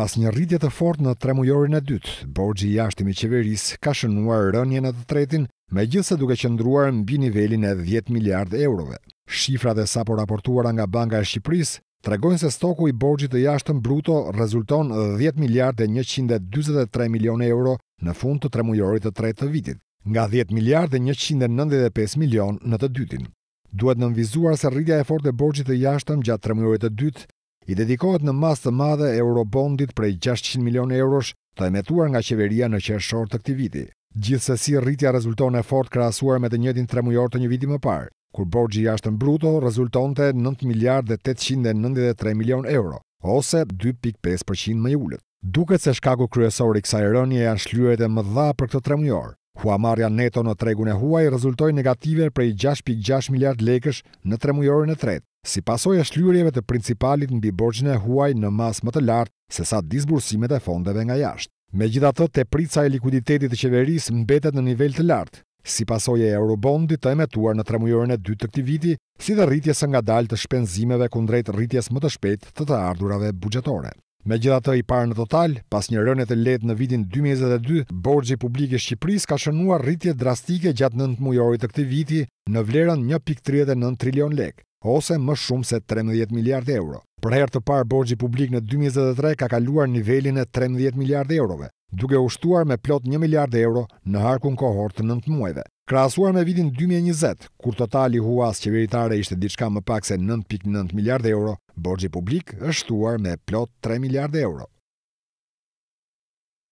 pas një rritje të fort në tre mujorin e dytë, borgji i ashtimi qeveris ka shënuar rënje në të tretin, me gjithse duke qëndruar në bi nivelin e 10 miliard eurove. Shifrat e sapo raportuar nga Banka e Shqipëris, tregojnë se stoku i borgjit të jashtëm bruto rezulton 10 miliard e 123 milion euro në fund të tre mujorit të tretë të vitit, nga 10 miliard e 195 milion në të dytin. Duhet nënvizuar se rritja e fort e borgjit të jashtëm gjatë tremujorit të dytë i dedikohet në masë të madhe eurobondit prej 600 milion eurosh të emetuar nga qeveria në qershor të këti viti. Gjithsesi si rritja rezulton e fort krasuar me të njëtin tre mujor të një viti më parë, kur borgji jashtë në bruto rezulton të 9 miljard dhe 893 milion euro, ose 2.5% më jullet. Duket se shkaku kryesor i kësa ironje janë shlyret e më dha për këtë tre mujor, Huamarja neto në tregun e huaj rezultoj negative i 6.6 miliard lekësh në tre mujorën e tretë, si pasoj e shlyurjeve të principalit në biborgjën e huaj në mas më të lartë se sa disbursimet e fondeve nga jashtë. Me gjitha të të prica e likuiditetit të qeveris mbetet në nivel të lartë, si pasoj e eurobondi të emetuar në tre e dytë të këti viti, si dhe rritjes nga dalë të shpenzimeve kundrejt rritjes më të shpet të të ardurave bugjetore. Me gjitha të i parë në total, pas një rënet e letë në vitin 2022, i publik i Shqipëris ka shënuar rritje drastike gjatë nënt mujorit të këti viti në vlerën 1.39 trilion lek, ose më shumë se 13 miliard euro. Për herë të parë, i publik në 2023 ka kaluar nivelin e 13 miliard eurove, duke ushtuar me plot 1 miliard euro në harkun kohort të nëntë muajve krahasuar me vitin 2020 kur totali i huas qeveritare ishte diçka më pak se 9.9 miliardë euro borxhi publik është shtuar me plot 3 miliardë euro